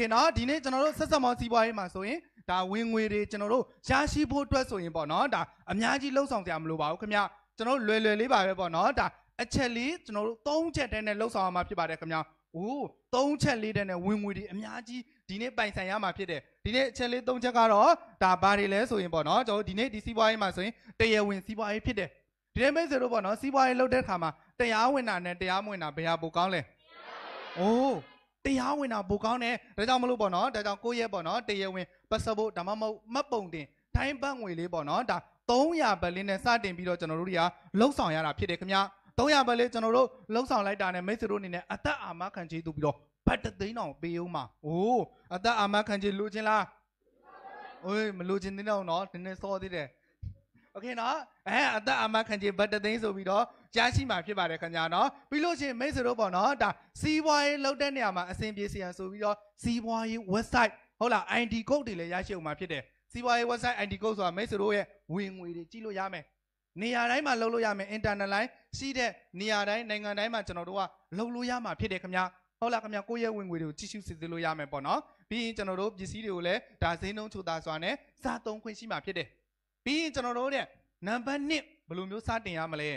ခင်နော်ဒီနေ့ကျွန်တော်တို့ဆက်ဆက်မောင်းစီးပွားရေးမှာဆိုရင်ဒါဝင်ငွေတွေကျွန်တော်တို့ရရှိဖို့အတွက်ဆိုရင်ပေါ့နော်ဒါအများကြီးလှုပ်ဆောင်ကြမလို့ပါဘူးခင်ဗျကျွန်တော်တို့လွယ်လွယ်လေးပါပဲပေါ့နော်ဒါအချက်လေးကျွန်တော်တို့၃ချက်တည်းနဲ့လှုပ်ဆောင်ရမှာဖြစ်ပါတယ်ခင်ဗျအိုး၃ချက်လေးတည်းနဲ့ဝင်ငွေတွေအများကြီးဒီနေ့ပိုင်ဆိုင်ရမှာဖြစ်တယ်ဒီနေ့အချက်လေး၃ချက်ကတော့ဒါဘာတွေလဲဆိုရင်ပေါ့နော်ကျွန်တော်တို့ဒီနေ့ဒီစီးပွားရေးမှာဆိုရင်တရားဝင်စီးပွားရေးဖြစ်တယ်ဒီနေ့မိတ်ဆွေတို့ပေါ့နော်စီးပွားရေးလုပ်တဲ့အခါမှာတရားဝင်တာနဲ့တရားမဝင်တာဘယ်ဟာပိုကောင်းလဲအိုးတရားဝင်တာပိုကောင်းတယ်ဒါကြောင့်မလို့ပေါ့နော်ဒါကြောင့်ကိုယ့်ရဲ့ပေါ့နော်တရားဝင်ပတ်စပို့ဒါမှမဟုတ်မှတ်ပုံတင်တိုင်းပတ်ငွေလေးပေါ့နော်ဒါ300ဘတ်လေးနဲ့စတင်ပြီးတော့ကျွန်တော်တို့တွေကလှုပ်ဆောင်ရတာဖြစ်တယ်ခင်ဗျာ300ဘတ်လေးကျွန်တော်တို့လှုပ်ဆောင်လိုက်တာနဲ့မိတ်ဆွေတို့အနေနဲ့အသက်အာမခံချေးသူပြီးတော့ဘတ်တသိန်းအောင်ပေးဦးမှာအိုးအသက်အာမခံချေးလိုချင်လားအေးမလိုချင်သေးတော့နော်နည်းနည်းစောသေးတယ်โอเคเนาะအဲအသက်အမခံချေဘတ်တသိန်းဆိုပြီးတော့ကြားရှိမှာဖြစ်ပါတယ်ခင်ဗျာเนาะပြီးလို့ရှိရင်မိတ်ဆွေတို့ပေါ့เนาะဒါစီးပွားရေးလုပ်တဲ့နေရာမှာအဆင်ပြေစရာဆိုပြီးတော့စီးပွားရေး website ဟုတ်လား ID code တွေလည်းရရှိအောင်မှာဖြစ်တယ်စီးပွားရေး website ID code ဆိုတာမိတ်ဆွေတို့ရဲ့ဝင်ငွေတွေကြည့်လို့ရမယ်နေရာတိုင်းမှာလုပ်လို့ရမယ် internal line ရှိတဲ့နေရာတိုင်းနိုင်ငံတိုင်းမှာကျွန်တော်တို့ကလုပ်လို့ရမှာဖြစ်တယ်ခင်ဗျာဟုတ်လားခင်ဗျာကိုယ့်ရဲ့ဝင်ငွေတွေကိုကြည့်ရှုစစ်ဆေးလို့ရမယ်ပေါ့နော်ပြီးရင်ကျွန်တော်တို့ပစ္စည်းတွေကိုလည်းဒါဈေးနှုန်းချိုသာစွာနဲ့စားသုံးခွင့်ရှိမှာဖြစ်တယ်ပြီးရင်ကျွန်တော်တို့တဲ့နံပါတ်1ဘယ်လိုမျိုးစတင်ရမလဲ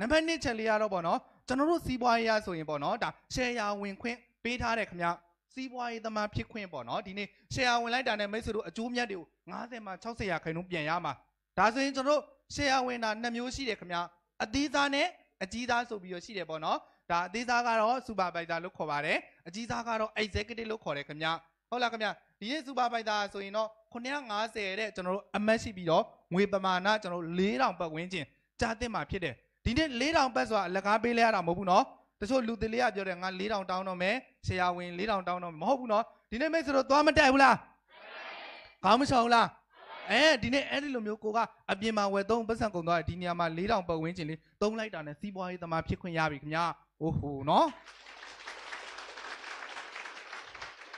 နံပါတ်1ချက်လေးရတော့ပေါ့နော်ကျွန်တော်တို့စီးပွားရေးရဆိုရင်ပေါ့နော်ဒါ share ဝင်ခွင့်ပေးထားတယ်ခင်ဗျစီးပွားရေးသမားဖြစ်ခွင့်ပေါ့နော်ဒီနေ့ share ဝင်လိုက်တာနဲ့မိတ်ဆွေတို့အကျိုးမြတ်တွေကို90မှာ60ရာခိုင်နှုန်းပြန်ရမှာဒါဆိုရင်ကျွန်တော်တို့ share ဝင်တာ2မျိုးရှိတယ်ခင်ဗျအသေးစားနဲ့အကြီးစားဆိုပြီးတော့ရှိတယ်ပေါ့နော်ဒါအသေးစားကတော့ supervisor လို့ခေါ်ပါတယ်အကြီးစားကတော့ executive လို့ခေါ်တယ်ခင်ဗျဟုတ်လားခင်ဗျဒီနေ့စူပါဘိုက်တာဆိုရင်တော့950တဲ့ကျွန်တော်တို့အမတ်ရှိပြီးတော့ငွေပမာဏကျွန်တော်တို့4000ပတ်ဝန်းကျင်ကြားသင့်မှာဖြစ်တယ်ဒီနေ့4000ပတ်ဆိုတာအလကားပေးလဲရတာမဟုတ်ဘူးနော်တချို့လူသေးလေးကပြောတယ်ငါ4000တောင်းတော့မယ်ဆရာဝန်4000တောင်းတော့မဟုတ်ဘူးနော်ဒီနေ့မိတ်ဆွေတို့သွားမတိုက်ဘူးလားခေါင်းမချောင်လားအဲဒီနေ့အဲ့ဒီလိုမျိုးကိုကအပြင်မှာဝယ်သုံးပတ်စံကုန်သွားတယ်ဒီနေရာမှာ4000ပတ်ဝန်းကျင်လေးသုံးလိုက်တာနဲ့စီးပွားရေးသမားဖြစ်ခွင့်ရပြီခင်ဗျာโอ้โหเนาะ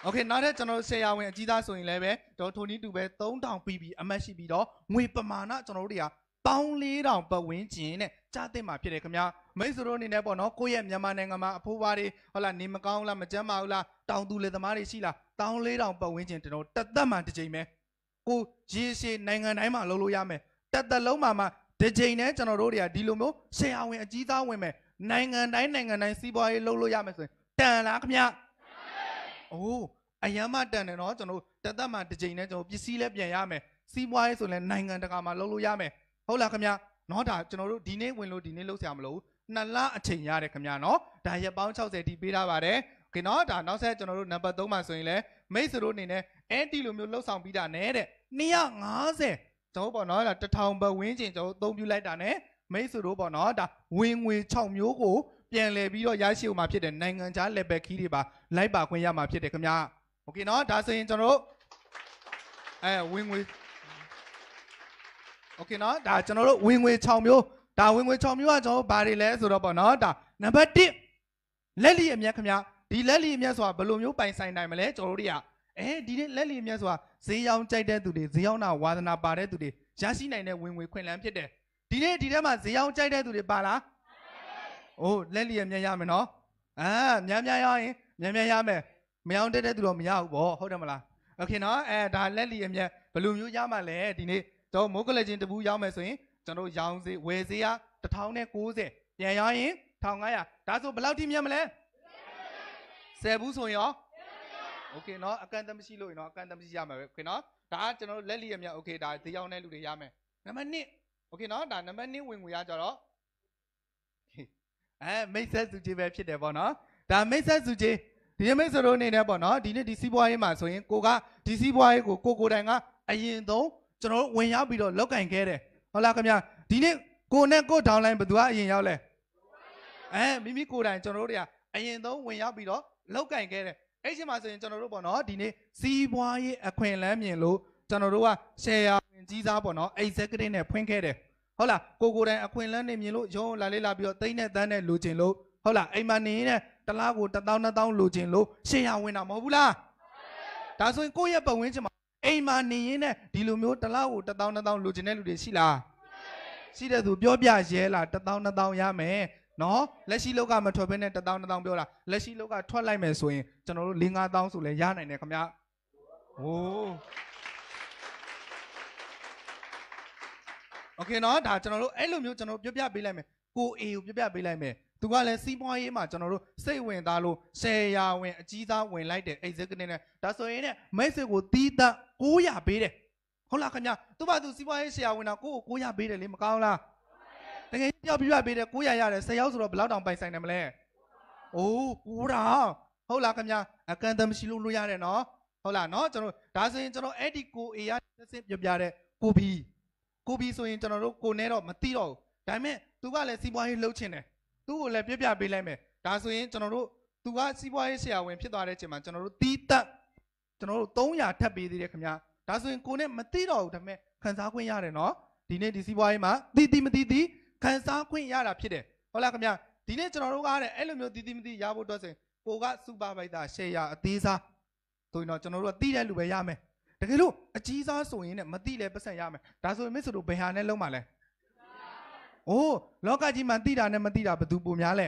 โอเคနောက်ထပ်ကျွန်တော်တို့ဆရာဝန်အကြီးသားဆိုရင်လည်းပဲဒေါ်ထိုနီတူပဲ3000 PB အမှတ်ရှိပြီးတော့ငွေပမာဏကျွန်တော်တို့တွေကပေါင်း4000ပတ်ဝန်းကျင်နဲ့ကြားသိမှာဖြစ်တယ်ခင်ဗျာမိတ်ဆွေတို့အနေနဲ့ပေါ့နော်ကိုယ့်ရဲ့မြန်မာနိုင်ငံမှာအဖိုးပါတွေဟုတ်လားနေမကောင်းလားမကျန်းမာဘူးလားတောင်သူလေသမားတွေရှိလားတောင်4000ပတ်ဝန်းကျင်ကျွန်တော်တသက်မှတစ်ချိန်ပဲကိုရေရှည်နိုင်ငံတိုင်းမှာလုပ်လို့ရမယ်တသက်လုံးမှာမှတစ်ချိန်နဲ့ကျွန်တော်တို့တွေကဒီလိုမျိုးဆရာဝန်အကြီးသားဝင်မယ်နိုင်ငံတိုင်းနိုင်ငံတိုင်းစီးပွားရေးလုပ်လို့ရမယ်ဆိုရင်တန်လားခင်ဗျာအိုးအယမ်းမတန်တယ်နော်ကျွန်တော်တသက်မှာတစ်ချိန်နဲ့ကျွန်တော်ပစ္စည်းလည်းပြန်ရမယ်စီးပွားရေးဆိုလည်းနိုင်ငံတကာမှာလုပ်လို့ရမယ်ဟုတ်လားခင်ဗျာနော်ဒါကျွန်တော်တို့ဒီနေ့ဝင်လို့ဒီနေ့လုပ်ဆရာမလို့နှစ်လအချိန်ရတယ်ခင်ဗျာနော်ဒါရက်ပေါင်း60တိပေးထားပါတယ်ကဲနော်ဒါနောက်ဆက်ကျွန်တော်တို့နံပါတ်3မှာဆိုရင်လည်းမိတ်ဆွေတို့အနေနဲ့အဲ့ဒီလိုမျိုးလှုပ်ဆောင်ပြီးတာနဲ့တဲ့250ကျွန်တော်ပေါ့နော်ဒါ1000ပတ်ဝန်းကျင်ကျွန်တော်အသုံးပြုလိုက်တာနဲ့မိတ်ဆွေတို့ပေါ့နော်ဒါဝင်ငွေ6မျိုးကိုပြန်လည်ပြီးတော့ရရှိအောင်မှာဖြစ်တယ်နိုင်ငံခြား level key တွေပါလိုက်ပါခွင့်ရမှာဖြစ်တယ်ခင်ဗျာโอเคเนาะဒါဆိုရင်ကျွန်တော်တို့အဲဝင်ငွေโอเคเนาะဒါကျွန်တော်တို့ဝင်ငွေ6မျိုးဒါဝင်ငွေ6မျိုးကကျွန်တော်တို့ဘာတွေလဲဆိုတော့ပေါ့เนาะဒါနံပါတ်1လက်လီအမြတ်ခင်ဗျာဒီလက်လီအမြတ်ဆိုတာဘယ်လိုမျိုးပိုင်ဆိုင်နိုင်မလဲကျွန်တော်တို့တွေကအဲဒီနေ့လက်လီအမြတ်ဆိုတာဈေးရောင်းကြိုက်တဲ့သူတွေဈေးရောင်းတာဝါသနာပါတဲ့သူတွေရရှိနိုင်တဲ့ဝင်ငွေခွင့်လန်းဖြစ်တယ်ဒီနေ့ဒီထဲမှာဈေးရောင်းကြိုက်တဲ့သူတွေပါလားအိုးလက်လျက်မြန်ရမယ်နော်အာမြန်မြန်ရရင်မြန်မြန်ရမယ်မရောတက်တဲ့သူတော့မရဘူးဗောဟုတ်တယ်မလားโอเคနော်အဲဒါလက်လျက်မြန်ဘယ်လိုမျိုးရမှာလဲဒီနေ့တော့မိုးကလချင်းတပူးရောက်မယ်ဆိုရင်ကျွန်တော်ရောင်းစေးဝယ်စေးရ1090ပြန်ရောင်းရင်1500ဒါဆိုဘယ်လောက်ထိမြန်မလဲ10ဘူးဆိုရင်ရောโอเคเนาะအကန့်တမရှိလို့เนาะအကန့်တမရှိရမှာပဲโอเคเนาะဒါကကျွန်တော်တို့လက်လျက်မြန်โอเคဒါဈေးရောက်တဲ့လူတွေရမယ်နံပါတ်1โอเคเนาะဒါနံပါတ်1ဝင်ငွေရကြတော့အဲမိတ်ဆက်စုကြီးပဲဖြစ်တယ်ပေါ့နော်ဒါမိတ်ဆက်စုကြီးဒီမိတ်ဆွေတို့အနေနဲ့ပေါ့နော်ဒီနေ့ဒီစီးပွားရေးမှာဆိုရင်ကိုကဒီစီးပွားရေးကိုကိုကိုတိုင်ကအရင်ဆုံးကျွန်တော်ဝင်ရောက်ပြီးတော့လောက်ကင်ခဲ့တယ်ဟုတ်လားခင်ဗျာဒီနေ့ကိုနဲ့ကို downline ဘယ်သူကအရင်ရောက်လဲအဲမိမိကိုယ်တိုင်ကျွန်တော်တို့တွေကအရင်ဆုံးဝင်ရောက်ပြီးတော့လောက်ကင်ခဲ့တယ်အဲ့ချိန်မှာဆိုရင်ကျွန်တော်တို့ပေါ့နော်ဒီနေ့စီးပွားရေးအခွင့်အလမ်းမြင်လို့ကျွန်တော်တို့က share ဝင်ကြီးစားပေါ့နော် executive နဲ့ဖွင့်ခဲ့တယ်ဟုတ်လားကိုကိုတိုင်အခွင့်လန်းနေမြင်လို့ရုံးလာလေးလာပြီးတော့တိမ့်နဲ့တန်းနဲ့လိုချင်လို့ဟုတ်လားအိမ်မှာနေရင်တလားကို1000 2000လိုချင်လို့ရှေ့ရဝင်တာမဟုတ်ဘူးလားဒါဆိုရင်ကိုယ့်ရဲ့ပတ်ဝန်းကျင်မှာအိမ်မှာနေရင်ဒီလိုမျိုးတလားကို1000 2000လိုချင်တဲ့လူတွေရှိလားရှိတဲ့သူပြောပြရဲလား1000 2000ရမယ်နော်လက်ရှိလောကမထွက်ဘဲနဲ့1000 2000ပြောတာလက်ရှိလောကထွက်လိုက်မယ်ဆိုရင်ကျွန်တော်တို့4 5000ဆိုလဲရနိုင်တယ်ခင်ဗျာโอ้โอเคเนาะဒါကျွန်တော်တို့အဲ့လိုမျိုးကျွန်တော်တို့ပြပြပေးလိုက်မယ်ကိုအေကိုပြပြပေးလိုက်မယ်သူကလည်းစီးပွားရေးမှာကျွန်တော်တို့စိတ်ဝင်သားလို့ဆယ်ရာဝင်အကြီးစားဝင်လိုက်တယ် executive နဲ့ဒါဆိုရင်ねမိတ်ဆွေကိုတီးတတ်900ပေးတယ်ဟုတ်လားခင်ဗျသူ့ဘာသူစီးပွားရေးဆရာဝင်တာကိုကို900ပေးတယ်လေမကောင်းလားတကယ်ပြောပြပြပေးတယ်900ရတယ်10ရောက်ဆိုတော့ဘယ်လောက်တောင်ပိုင်ဆိုင်တယ်မလဲအိုး900ဟုတ်လားခင်ဗျအကန့်အသတ်မရှိလို့လို့ရတယ်နော်ဟုတ်လားနော်ကျွန်တော်ဒါဆိုရင်ကျွန်တော်အဲ့ဒီကိုအေရတစ်ဆင့်ပြပြတဲ့ကိုဘီကိုပြီဆိုရင်ကျွန်တော်တို့ကိုနဲ့တော့မသိတော့ဘူးဒါပေမဲ့ तू ကလည်းစီးပွားရေးလှုပ်ချင်တယ်သူ့ကိုလည်းပြပြပေးလိုက်မယ်ဒါဆိုရင်ကျွန်တော်တို့ तू ကစီးပွားရေးဆရာဝန်ဖြစ်သွားတဲ့အချိန်မှာကျွန်တော်တို့တီးတက်ကျွန်တော်တို့300ထပ်ပေးသေးတယ်ခင်ဗျာဒါဆိုရင်ကိုနဲ့မသိတော့ဘူးဒါပေမဲ့ခံစားခွင့်ရတယ်နော်ဒီနေ့ဒီစီးပွားရေးမှာတီးတီးမတီးတီးခံစားခွင့်ရတာဖြစ်တယ်ဟုတ်လားခင်ဗျာဒီနေ့ကျွန်တော်တို့ကလည်းအဲ့လိုမျိုးတီးတီးမတီးရဖို့တော့ဆိုရင်ကိုကစူပါဗိုက်တာရှယ်ယာအသေးစားဆိုရင်တော့ကျွန်တော်တို့ကတီးတဲ့လူပဲရမယ်ကယ်လို့အကြီးစားဆိုရင်လည်းမသိလဲပတ်စံရမယ်ဒါဆိုရင်မစ်ဆိုတို့ဘယ်ဟာနဲ့လုံးပါလဲအိုးလောကကြီးမှာသိတာနဲ့မသိတာဘယ်သူပိုများလဲ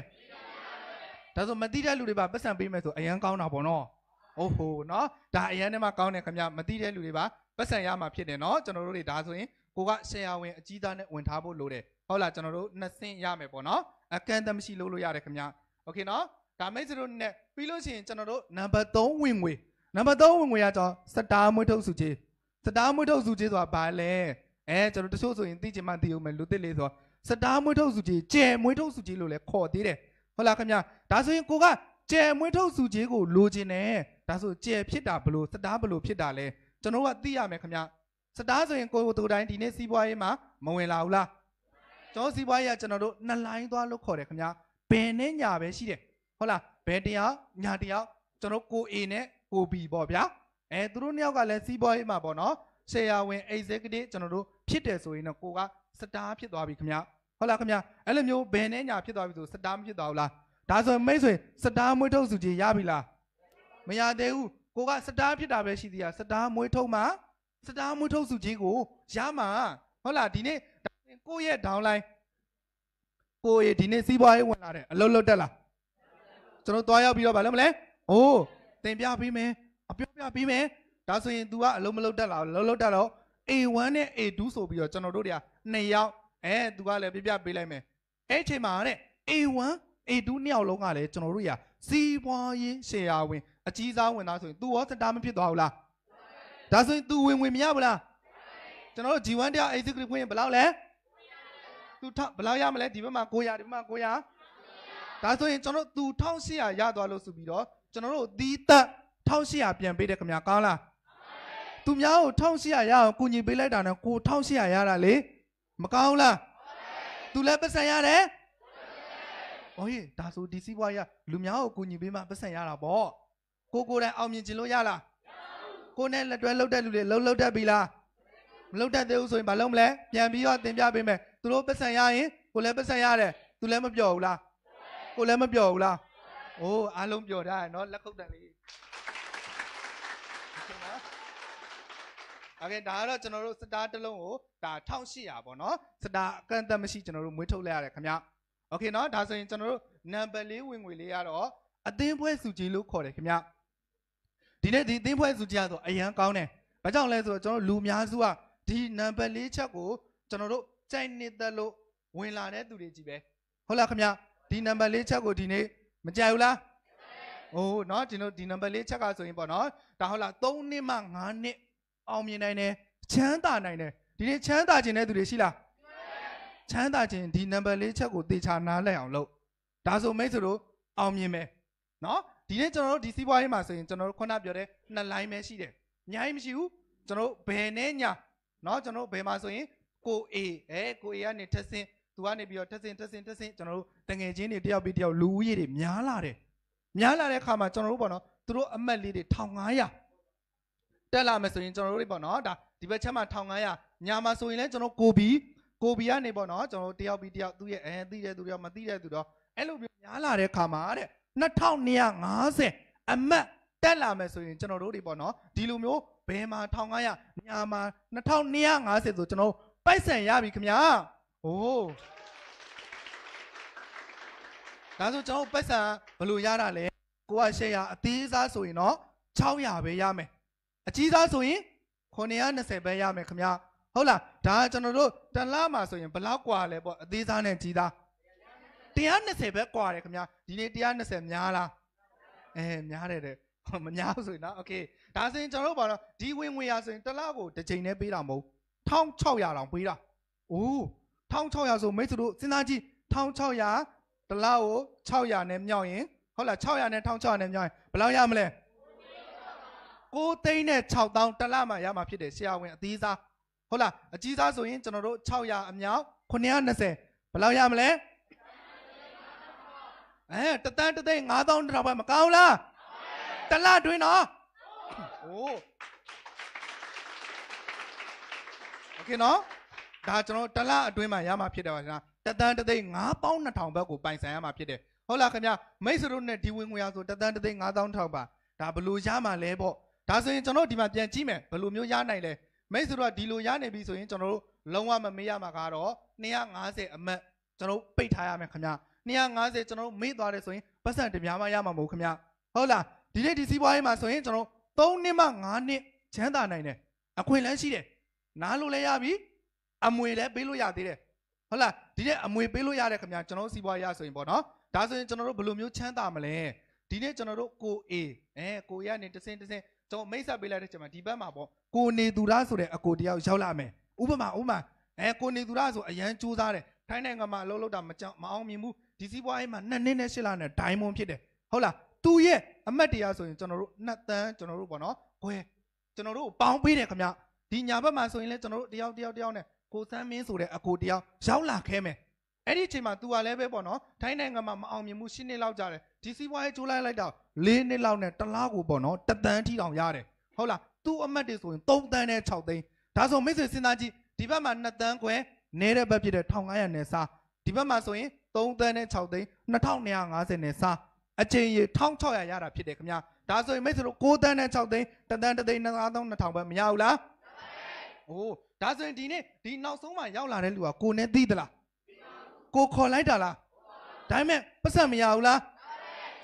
ဒါဆိုမသိတဲ့လူတွေပါပတ်စံပေးမယ်ဆိုအရန်ကောင်းတာပေါ့နော်โอ้โหเนาะဒါအရန်ထဲမှာကောင်းတယ်ခင်ဗျမသိတဲ့လူတွေပါပတ်စံရမှာဖြစ်တယ်เนาะကျွန်တော်တို့တွေဒါဆိုရင်ကိုကဆရာဝန်အကြီးသားနဲ့ဝင်ထားဖို့လိုတယ်ဟုတ်လားကျွန်တော်တို့နှစ်ဆင့်ရမယ်ပေါ့နော်အကန့်တမရှိလို့လို့ရတယ်ခင်ဗျโอเคเนาะဒါမိတ်ဆွေတို့နဲ့ပြီးလို့ရှိရင်ကျွန်တော်တို့နံပါတ်3ဝင်ငွေနံပါတ်3ဝင်ငွေရကြောင့်စတားမွေးထုတ်စုကြီးစတားမွေးထုတ်စုကြီးဆိုတာဘာလဲအဲကျွန်တော်တချို့ဆိုရင်သိချင်မှသိအောင်မယ်လူသစ်လေးဆိုစတားမွေးထုတ်စုကြီးကျဲမွေးထုတ်စုကြီးလို့လည်းခေါ်သေးတယ်ဟုတ်လားခင်ဗျာဒါဆိုရင်ကိုကကျဲမွေးထုတ်စုကြီးကိုလိုချင်တယ်ဒါဆိုကျဲဖြစ်တာဘလို့စတားဘလို့ဖြစ်တာလဲကျွန်တော်ကသိရမယ်ခင်ဗျာစတားဆိုရင်ကိုကိုတူတိုင်းဒီနေ့စီးပွားရေးမှာမဝင်လာဘူးလားကျွန်တော်စီးပွားရေးကကျွန်တော်တို့နှစ်လိုင်းသွားလို့ခေါ်တယ်ခင်ဗျာဘယ်နဲ့ညာပဲရှိတယ်ဟုတ်လားဘယ်တရားညာတရားကျွန်တော်ကို A နဲ့ OB ပေါ့ဗျာအဲသူတို့နှစ်ယောက်ကလည်းစီးပွားရေးမှာပေါ့နော်ဆရာဝန် executive ကျွန်တော်တို့ဖြစ်တယ်ဆိုရင်တော့ကိုကစတားဖြစ်သွားပြီခင်ဗျဟုတ်လားခင်ဗျအဲ့လိုမျိုးဘယ်နဲ့ညာဖြစ်သွားပြီဆိုစတားမဖြစ်သွားဘူးလားဒါဆိုမိတ်ဆွေစတားမွေးထုတ်စုကြီးရပြီလားမရသေးဘူးကိုကစတားဖြစ်တာပဲရှိသေးတာစတားမွေးထုတ်မှာစတားမွေးထုတ်စုကြီးကိုရမှာဟုတ်လားဒီနေ့ကိုရဲ့ downline ကိုရဲ့ဒီနေ့စီးပွားရေးဝင်လာတယ်အလုပ်လုပ်တက်လားကျွန်တော်တွားရောက်ပြီးတော့ဗာလို့မလဲအိုးသင်ပြပေးမယ်အပြောပြပေးမယ်ဒါဆိုရင် तू ကအလုံးမလုံးတက်လာလုံးလုံးတက်တော့ A1 နဲ့ A2 ဆိုပြီးတော့ကျွန်တော်တို့တွေကနှစ်ယောက်အဲ तू ကလည်းပြပြပေးလိုက်မယ်အဲ့အချိန်မှာတဲ့ A1 A2 နှစ်ယောက်လုံးကလည်းကျွန်တော်တို့ရစီးပွားရေးရှယ်ယာဝင်အကြီးစားဝင်သားဆိုရင် तू ရောစတာမဖြစ်သွားဘူးလားဒါဆိုရင် तू ဝင်ဝင်မရဘူးလားကျွန်တော်တို့ G1 တရား executive ခွင့်ဘယ်လောက်လဲ तू ထဘယ်လောက်ရမလဲဒီဘက်မှာ900ဒီဘက်မှာ900ဒါဆိုရင်ကျွန်တော် तू 1800ရသွားလို့ဆိုပြီးတော့ကျွန်တော်တို့သီးသန့်1800ပြန်ပေးတယ်ခင်ဗျာကောင်းလားသူများကို1800ရအောင်ကုညီပေးလိုက်တာနဲ့ကို1800ရတာလေမကောင်းလားသူလည်းပတ်စံရတယ်ဟုတ်ရဲ့ဒါဆိုဒီစီးပွားရလူများကိုကုညီပေးမှပတ်စံရတာပေါ့ကိုကိုယ်တိုင်အောင်မြင်ခြင်းလို့ရလားကိုနဲ့လက်တွဲလှုပ်တဲ့လူတွေလှုပ်လှုပ်တတ်ပြီလားမလှုပ်တတ်သေးဘူးဆိုရင်မလုပ်မလဲပြန်ပြီးတော့သင်ပြပေးမယ်သူတို့ပတ်စံရရင်ကိုလည်းပတ်စံရတယ်သူလည်းမပြောဘူးလားကိုလည်းမပြောဘူးလား။အိုးအားလုံးပျော်ထားရနော်လက်ခုပ်တန်လေး။โอเคဒါကတော့ကျွန်တော်တို့စတားတစ်လုံးကိုဒါ1800ပေါ့နော်စတားအကန့်အသတ်မရှိကျွန်တော်တို့မွေးထုတ်လိုက်ရတယ်ခင်ဗျ။โอเคနော်ဒါဆိုရင်ကျွန်တော်တို့နံပါတ်၄ဝင်ငွေလေးကတော့အသင်းပွဲစုကြည်လို့ခေါ်တယ်ခင်ဗျ။ဒီနေ့ဒီအသင်းပွဲစုကြည်ဆိုအရန်ကောင်းတယ်။ဘာကြောင့်လဲဆိုတော့ကျွန်တော်လူများစုကဒီနံပါတ်၄ချက်ကိုကျွန်တော်တို့ကြိုက်နေတယ်လို့ဝင်လာတဲ့သူတွေကြီးပဲဟုတ်လားခင်ဗျဒီနံပါတ်၄ချက်ကိုဒီနေ့မကြိုက်ဘူးလားအိုးเนาะဒီလိုဒီနံပါတ်လေးချက်ကဆိုရင် ပေါ့เนาะဒါဟုတ်လား3နှစ်မှ5နှစ်အောင်မြင်နိုင်တယ်ချမ်းသာနိုင်တယ်ဒီနေ့ချမ်းသာခြင်းတဲ့သူတွေရှိလားချမ်းသာခြင်းဒီနံပါတ်လေးချက်ကိုသေချာနားလည်အောင်လုပ်ဒါဆိုမိတ်ဆွေတို့အောင်မြင်မယ်เนาะဒီနေ့ကျွန်တော်တို့ဒီစီးပွားရေးမှာဆိုရင်ကျွန်တော်တို့ခုနပြောတဲ့နှစ်လိုင်းပဲရှိတယ်အများကြီးမရှိဘူးကျွန်တော်တို့ဘယ်နဲ့ညာเนาะကျွန်တော်တို့ဘယ်မှာဆိုရင်ကို A အဲကို A ကနေထက်ဆင်းသူကနေပြီးတော့တက်စင်တက်စင်တက်စင်ကျွန်တော်တို့တငယ်ချင်းတွေတယောက်ပြီးတယောက်လူဦးရေတွေများလာတယ်များလာတဲ့အခါမှာကျွန်တော်တို့ပေါ့နော်သူတို့အမတ်လေးတွေ1500တက်လာမယ်ဆိုရင်ကျွန်တော်တို့တွေပေါ့နော်ဒါဒီဘက်ချက်မှာ1500ညာမှာဆိုရင်လည်းကျွန်တော်ကိုဘီကိုဘီကနေပေါ့နော်ကျွန်တော်တယောက်ပြီးတယောက်သူ့ရဲ့အဲသိတဲ့သူတော့မသိတဲ့သူတော့အဲ့လိုမျိုးများလာတဲ့အခါမှာတဲ့2250အမတ်တက်လာမယ်ဆိုရင်ကျွန်တော်တို့တွေပေါ့နော်ဒီလိုမျိုးဘယ်မှာ1500ညာမှာ2250ဆိုကျွန်တော်ပိုက်ဆံရပြီခင်ဗျာအိုးဒါဆိုကျွန်တော်ပတ်စံဘယ်လိုရတာလဲကိုကရှယ်ယာအသေးစားဆိုရင်တော့600ပဲရမယ်အကြီးစားဆိုရင်920ပဲရမယ်ခင်ဗျဟုတ်လားဒါကျွန်တော်တို့တလားမှာဆိုရင်ဘလောက်กว่าလဲပေါ့အသေးစားနဲ့ကြီးစား120ပဲกว่าတယ်ခင်ဗျဒီနေ့120များလားအဲများတယ်တဲ့မများဘူးဆိုရင်နော်โอเคဒါဆိုရင်ကျွန်တော်တို့ဘာလို့ဒီဝင်ငွေရဆိုရင်တစ်လကိုတစ်ချိန်တည်းပေးတာမဟုတ်1600တောင်ပေးတာအိုး1600ဆိုမိတ်ဆွေတို့စဉ်းစားကြည့်1600ဒလောက်ကို600နဲ့မြောက်ရင်ဟုတ်လား600နဲ့1600နဲ့မြောက်ရင်ဘယ်လောက်ရမလဲ9သိန်းနဲ့6000တလမှရမှာဖြစ်တယ်ဆရာဝန်အသေးစားဟုတ်လားအကြီးစားဆိုရင်ကျွန်တော်တို့600အမြောက်920ဘယ်လောက်ရမလဲအဲတတန်းတသိန်း9000တောင်ပဲမကောင်းလားတလတွင်းနော်โอ้โอเคနော်ဒါကျွန်တော်တလအတွင်းမှာရမှာဖြစ်တယ်ပါကျွန်တော်တသန်းတသိန်း9ပေါင်း2000ဘက်ကိုပိုင်ဆိုင်ရမှာဖြစ်တယ်ဟုတ်လားခင်ဗျမိတ်ဆွေတို့နဲ့ဒီဝင်ငွေရဆိုတသန်းတသိန်း9000ထောက်ပါဒါဘလို့ရမှာလဲပေါ့ဒါဆိုရင်ကျွန်တော်ဒီမှာပြန်ကြည့်မယ်ဘလို့မျိုးရနိုင်လဲမိတ်ဆွေတို့ကဒီလိုရနိုင်ပြီဆိုရင်ကျွန်တော်တို့လုံးဝမမေ့ရမှာကတော့250အမတ်ကျွန်တော်ပိတ်ထားရမယ်ခင်ဗျ250ကျွန်တော်မေ့သွားတယ်ဆိုရင်ပတ်စံတပြားမှရမှာမဟုတ်ခင်ဗျဟုတ်လားဒီနေ့ဒီစီးပွားရေးမှာဆိုရင်ကျွန်တော်3နှစ်မှ5နှစ်ချမ်းသာနိုင်တယ်အခွင့်အလမ်းရှိတယ်နားလို့လည်းရပြီအမွေလည်းပေးလို့ရသေးတယ်ဟုတ်လားဒီတဲ့အမွေပေးလို့ရတယ်ခင်ဗျာကျွန်တော်စီးပွားရဆိုရင်ပေါ့နော်ဒါဆိုရင်ကျွန်တော်တို့ဘယ်လိုမျိုးချမ်းသာမလဲဒီနေ့ကျွန်တော်တို့ကိုအေအဲကိုရနေတစင်းတစင်းကျွန်တော်မိတ်ဆက်ပေးလိုက်တဲ့ချိန်မှာဒီဘက်မှာပေါ့ကိုနေသူရဆိုတဲ့အကိုတယောက်ရောက်လာမယ်ဥပမာဥပမာအဲကိုနေသူရဆိုအရန်ကြိုးစားတယ်ထိုင်းနိုင်ငံမှာအလုပ်လုပ်တာမကြောက်မအောင်မြင်ဘူးဒီစီးပွားရေးမှာနှစ်နှစ်နဲ့ရှစ်လနဲ့ဒိုင်းမွန်ဖြစ်တယ်ဟုတ်လားသူ့ရဲ့အမတ်တရားဆိုရင်ကျွန်တော်တို့နှစ်တန်းကျွန်တော်တို့ပေါ့နော်ဘွဲကျွန်တော်တို့ပေါင်းပေးတယ်ခင်ဗျဒီညာဘက်မှာဆိုရင်လည်းကျွန်တော်တို့တယောက်တယောက်တယောက်နဲ့ကိုစမ်းမင်းဆိုတဲ့အကိုတယောက်ရောက်လာခဲ့မယ်အဲ့ဒီအချိန်မှာ तू ကလည်းပဲပေါ့နော်ထိုင်းနိုင်ငံမှာမအောင်မြင်မှု၈နှစ်လောက်ကြာတယ်ဒီစီးပွားရေးချိုးလိုက်လိုက်တော့၄နှစ်လောက်နဲ့တလားကိုပေါ့နော်တသန်းထီတောင်ရတယ်ဟုတ်လား तू အမှတ်တွေဆိုရင်၃သန်းနဲ့၆သိန်းဒါဆိုမိတ်ဆွေစဉ်းစားကြည့်ဒီဘက်မှာ၂သန်းခွဲနဲတဲ့ဘက်ဖြစ်တဲ့1500နဲ့စားဒီဘက်မှာဆိုရင်3သန်းနဲ့6သိန်း2250နဲ့စားအချိန်ရေ1600ရတာဖြစ်တယ်ခင်ဗျာဒါဆိုရင်မိတ်ဆွေတို့6သန်းနဲ့6သိန်းတသန်းတသိန်း9000 2000ပဲမရဘူးလားအိုးဒါဆိုရင်ဒီနေ့ဒီနောက်ဆုံးမှရောက်လာတဲ့လူကကိုနဲ့သိသလားကိုခေါ်လိုက်တာလားဒါပေမဲ့ပတ်စံမရဘူးလား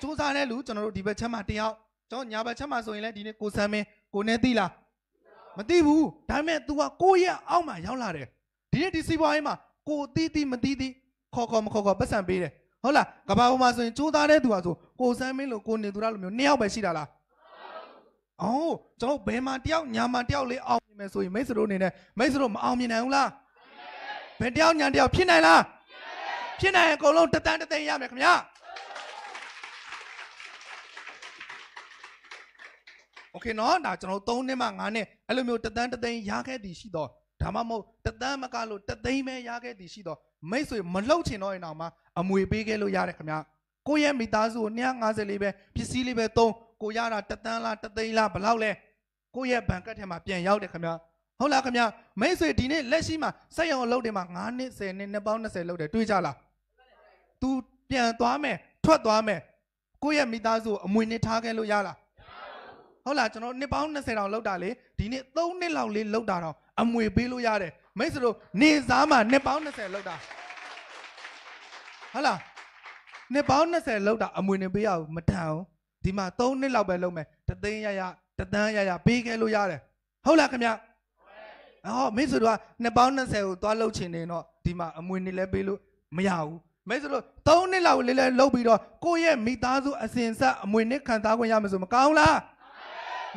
စူးစမ်းတဲ့လူကျွန်တော်တို့ဒီဘက်ချက်မှာတယောက်ကျွန်တော်ညာဘက်ချက်မှာဆိုရင်လည်းဒီနေ့ကိုဆမ်းမင်းကိုနဲ့သိလားမသိဘူးဒါပေမဲ့ तू ကကိုရဲ့အောက်မှာရောက်လာတယ်ဒီနေ့ဒီစီးပွားရေးမှာကိုအသီးသီးမသီးသီးခေါ်ခေါ်မခေါ်ခေါ်ပတ်စံပေးတယ်ဟုတ်လားကဘာပေါ်မှာဆိုရင်စူးစမ်းတဲ့သူကဆိုကိုဆမ်းမင်းလို့ကိုနေသူရလို့မျိုးနှစ်ယောက်ပဲရှိတာလားအော်ကျွန်တော်ဘယ်မှာတယောက်ညာမှာတယောက်လေးအောင်မြင်မယ်ဆိုရင်မိတ်ဆွေတို့အနေနဲ့မိတ်ဆွေတို့မအောင်မြင်နိုင်ဘူးလားဘယ်တယောက်ညာတယောက်ဖြစ်နိုင်လားဖြစ်နိုင်ရင်အကုန်လုံးတတန်တသိန်ရမယ်ခင်ဗျာโอเคเนาะဒါကျွန်တော်3နှစ်မှ9နှစ်အဲ့လိုမျိုးတသန်းတသိန်းရခဲ့တည်ရှိတော့ဒါမှမဟုတ်တသန်းမကလို့တသိန်းပဲရခဲ့တည်ရှိတော့မိတ်ဆွေမလှုပ်ချင်တော့ရင်တော့မှအမွေပေးခဲ့လို့ရတယ်ခင်ဗျာကိုယ့်ရဲ့မိသားစုကို254ပဲပစ္စည်းလေးပဲသုံးကိုရတာတသန်းလားတသိန်းလားဘလောက်လဲကိုရဲ့ဘဏ်ကတ်ထဲမှာပြန်ရောက်တယ်ခင်ဗျာဟုတ်လားခင်ဗျာမိတ်ဆွေဒီနေ့လက်ရှိမှာစက်ရုံအလုပ်တွေမှာ9နှစ်10နှစ်နှစ်ပေါင်း20လောက်တယ်တွေးကြလား तू ပြန်သွားမယ်ထွက်သွားမယ်ကိုရဲ့မိသားစုအမွေနှစ်ထားခဲ့လို့ရလားဟုတ်လားကျွန်တော်နှစ်ပေါင်း20တောင်လောက်တာလေဒီနေ့3နှစ်လောက်လေးလောက်တာတော့အမွေပေးလို့ရတယ်မိတ်ဆွေတို့နေစားမှာနှစ်ပေါင်း20လောက်တာဟုတ်လားနှစ်ပေါင်း20လောက်တာအမွေနေပေးရဘူးမတန်ဘူးဒီမှာ3နှစ်လောက်ပဲလုပ်မယ်တသိန်းရရတသန်းရရပေးခဲ့လို့ရတယ်ဟုတ်လားခင်ဗျဟောမင်းဆိုတော့နှစ်ပေါင်း20ကိုသွားလှုပ်ချင်နေတော့ဒီမှာအမွေနေလဲပေးလို့မရဘူးမင်းဆိုလို့3နှစ်လောက်လေးလဲလှုပ်ပြီးတော့ကိုယ့်ရဲ့မိသားစုအစဉ်ဆက်အမွေနေခံစားခွင့်ရမယ်ဆိုမကောင်းလား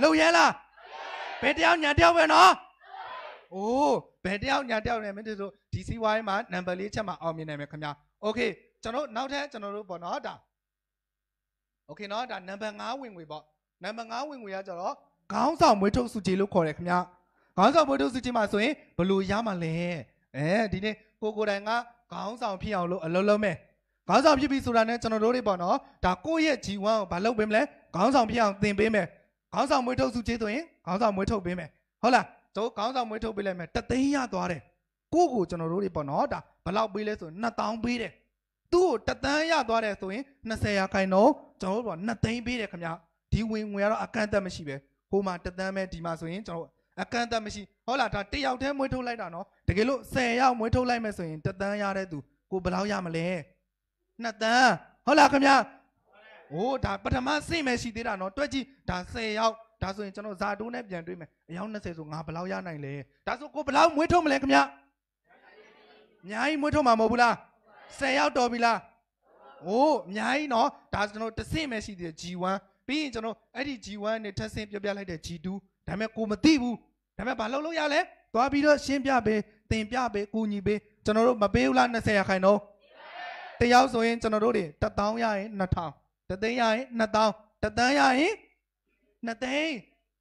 လှုပ်ရဲလားဘယ်တယောက်ညာတယောက်ပဲနော်အိုးဘယ်တယောက်ညာတယောက်နဲ့မင်းတို့ဆိုဒီစီးပွားရေးမှာနံပါတ်၄ချက်မှာအောင်မြင်နိုင်မယ်ခင်ဗျာโอเคကျွန်တော်နောက်ထပ်ကျွန်တော်တို့ပေါ့နော်ဒါโอเคเนาะဒါနံပါတ်5ဝင်ငွေပေါ့နံပါတ်5ဝင်ငွေကကြတော့ခေါင်းဆောင်မွေးထုတ်စုကြည်လို့ခေါ်တယ်ခင်ဗျခေါင်းဆောင်မွေးထုတ်စုကြည်မှာဆိုရင်ဘလို့ရမှာလဲအဲဒီနေ့ကိုကိုတိုင်ကခေါင်းဆောင်ဖြစ်အောင်လို့အလုပ်လုပ်မယ်ခေါင်းဆောင်ဖြစ်ပြီဆိုတာနဲ့ကျွန်တော်တို့တွေပေါ့နော်ဒါကိုယ့်ရဲ့ G1 ကိုမလုပ်ပေးမလဲခေါင်းဆောင်ဖြစ်အောင်သင်ပေးမယ်ခေါင်းဆောင်မွေးထုတ်စုကြည်ဆိုရင်ခေါင်းဆောင်မွေးထုတ်ပေးမယ်ဟုတ်လားတို့ခေါင်းဆောင်မွေးထုတ်ပေးလိုက်မယ်တသိန်းရသွားတယ်ကိုကိုကျွန်တော်တို့တွေပေါ့နော်ဒါဘလောက်ပေးလဲဆို2000ပေးတယ်သူ့ကိုတသန်းရသွားတယ်ဆိုရင်20ရာခိုင်နှုန်းကျွန်တော်တို့က2သိန်းပေးတယ်ခင်ဗျဒီဝင်ငွေကတော့အကန့်အသတ်မရှိပဲဟိုမှာတသန်းပဲဒီမှာဆိုရင်ကျွန်တော်အကန့်အသတ်မရှိဟုတ်လားဒါတယောက်တည်းမွေးထုတ်လိုက်တာနော်တကယ်လို့10ယောက်မွေးထုတ်လိုက်မယ်ဆိုရင်တသန်းရတဲ့သူကိုဘယ်လောက်ရမလဲ2သန်းဟုတ်လားခင်ဗျโอ้ဒါပထမစင့်မယ်ရှိသေးတာเนาะတွက်ကြည့်ဒါ10ရောက်ဒါဆိုရင်ကျွန်တော်ဇာတိုးနဲ့ပြန်တွေးမယ်အယောက်20ဆိုငါဘယ်လောက်ရနိုင်လဲဒါဆိုကိုဘယ်လောက်မွေးထုတ်မလဲခင်ဗျအများကြီးမွေးထုတ်မှာမဟုတ်ဘူးလား10ရောက်တော်ပြီလား။အိုးအများကြီးနော်ဒါကျွန်တော်တဆင့်ပဲရှိသေးတယ် G1 ပြီးရင်ကျွန်တော်အဲ့ဒီ G1 နဲ့ထပ်ဆင့်ပြပြလိုက်တဲ့ G2 ဒါပေမဲ့ကိုမသိဘူးဒါပေမဲ့ဘာလုပ်လို့ရလဲသွားပြီးတော့ရှင်းပြပေးသင်ပြပေးကူညီပေးကျွန်တော်တို့မပေးဘူးလား20ရာခိုင်နှုန်းတယောက်ဆိုရင်ကျွန်တော်တို့တွေ1000ရရင်2000တသိန်းရရင်2000တသန်းရရင်2သိန်း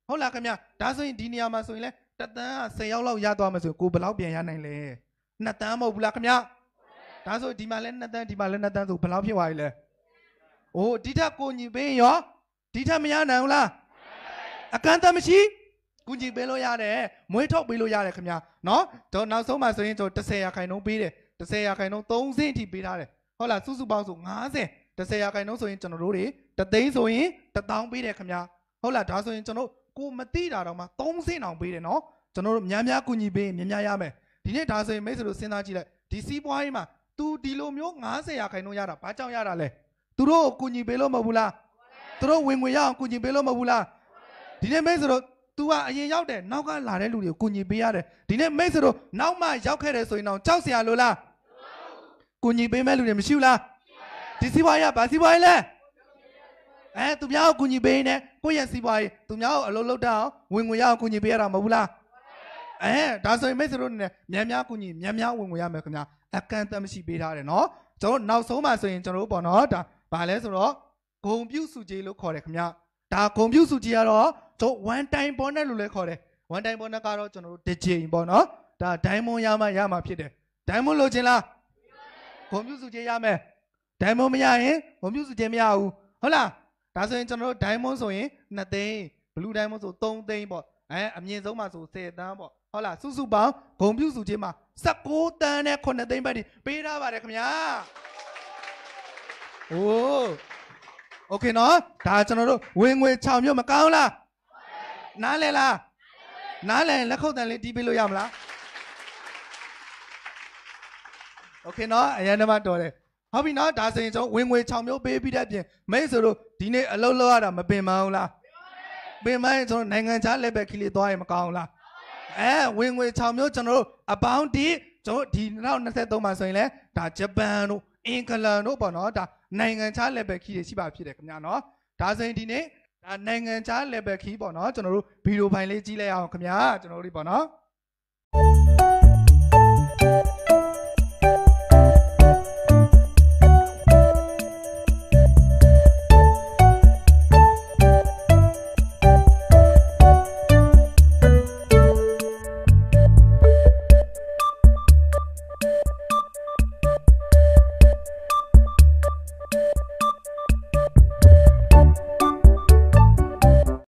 ဟုတ်လားခင်ဗျဒါဆိုရင်ဒီနေရာမှာဆိုရင်လဲတသန်းက10ရောက်လောက်ရသွားမှဆိုကိုဘယ်လောက်ပြန်ရနိုင်လဲ2သန်းမဟုတ်ဘူးလားခင်ဗျဒါဆိုဒီမှာလဲနှစ်တန်းဒီမှာလဲနှစ်တန်းဆိုဘယ်လောက်ဖြစ်သွားပြီလဲအိုးဒီထက်ကိုညီပေးရင်ရောဒီထက်မရနိုင်ဘူးလားအကန့်အသတ်မရှိကူညီပေးလို့ရတယ်မွေးထုတ်ပေးလို့ရတယ်ခင်ဗျာနော်တော့နောက်ဆုံးမှဆိုရင်ကျွန်တော်30ရာခိုင်နှုန်းပေးတယ်30ရာခိုင်နှုန်း3ဆင့်အထိပေးထားတယ်ဟုတ်လားစုစုပေါင်းဆို90 30ရာခိုင်နှုန်းဆိုရင်ကျွန်တော်တို့တွေတသိန်းဆိုရင်1000ပေးတယ်ခင်ဗျာဟုတ်လားဒါဆိုရင်ကျွန်တော်ကိုမသိတာတော့မှ3ဆင့်အောင်ပေးတယ်နော်ကျွန်တော်တို့များများကူညီပေးရင်များများရမယ်ဒီနေ့ဒါဆိုရင်မိတ်ဆွေတို့စဉ်းစားကြည့်လိုက်ဒီစီးပွားရေးမှာ။ तू ဒီလိုမျိုး90ရာခိုင်နှုန်းရတာဘာကြောင့်ရတာလဲ။သူတို့ကိုကူညီပေးလို့မဟုတ်ဘူးလား။သူတို့ဝင်ငွေရအောင်ကူညီပေးလို့မဟုတ်ဘူးလား။ဒီနေ့မိတ်ဆွေတို့ तू ကအရင်ရောက်တယ်နောက်ကလာတဲ့လူတွေကိုကူညီပေးရတယ်။ဒီနေ့မိတ်ဆွေတို့နောက်မှရောက်ခဲ့တယ်ဆိုရင်တော့ကြောက်စရာလိုလား။ကူညီပေးမဲ့လူတွေမရှိဘူးလား။ဒီစီးပွားရေးကဘာစီးပွားရေးလဲ။အဲသူများကိုကူညီပေးနေကိုယ့်ရဲ့စီးပွားရေးသူများကိုအလုပ်လုပ်တတ်အောင်ဝင်ငွေရအောင်ကူညီပေးရတာမဟုတ်ဘူးလားအဲဒါဆိုရင်မိတ်ဆွေတို့အနေနဲ့မြန်များကူညီမြန်များဝင်ငွေရမယ်ခင်ဗျာအကန့်အသတ်မရှိပေးထားတယ်နော်ကျွန်တော်နောက်ဆုံးမှဆိုရင်ကျွန်တော်တို့ပေါ့နော်ဒါဘာလဲဆိုတော့ဂုံပြုစုကြီးလို့ခေါ်တယ်ခင်ဗျာဒါဂုံပြုစုကြီးကတော့ကျွန်တော် one time bonus လို့လည်းခေါ်တယ် one time bonus ကတော့ကျွန်တော်တို့တစ်ချိန်ပေါ့နော်ဒါ diamond ရမှရမှဖြစ်တယ် diamond လိုချင်လားဂုံပြုစုကြီးရမယ် diamond မရရင်ဂုံပြုစုကြီးမရဘူးဟုတ်လားဒါဆိုရင်ကျွန်တော်တို့ diamond ဆိုရင်2သိန်း blue diamond ဆို3သိန်းပေါ့အဲအမြင့်ဆုံးမှဆို10သန်းပေါ့ဟုတ်လားစုစုပေါင်းဂုံပြုစုခြင်းမှာ16တန်းနဲ့9သိန်းပဲဒီပေးထားပါတယ်ခင်ဗျာโอ้โอเคเนาะဒါကျွန်တော်တို့ဝင်ငွေ6မြို့မကောင်းလားနားလဲလားနားလဲလက်ခုပ်တန်လေးတီးပေးလို့ရမလားโอเคเนาะအရင်ကမှတော်တယ်ဟုတ်ပြီเนาะဒါဆိုရင်ကျွန်တော်ဝင်ငွေ6မျိုးပေးပြီးတဲ့အပြင်မိတ်ဆိုလို့ဒီနေ့အလုပ်လုပ်ရတာမပင်မအောင်လားပင်မရင်ကျွန်တော်နိုင်ငံခြား level ခီလေးသွားရင်မကောင်းဘူးလားအဲဝင်ငွေ6မျိုးကျွန်တော်တို့အပေါင်းတီကျွန်တော်ဒီ2023မှာဆိုရင်လဲဒါဂျပန်တို့အင်္ဂလန်တို့ပေါ့နော်ဒါနိုင်ငံခြား level key တွေရှိပါဖြစ်တယ်ခင်ဗျာနော်ဒါဆိုရင်ဒီနေ့ဒါနိုင်ငံခြား level key ပေါ့နော်ကျွန်တော်တို့ဗီဒီယိုဖိုင်လေးကြည့်လိုက်အောင်ခင်ဗျာကျွန်တော်တို့ဒီပေါ့နော်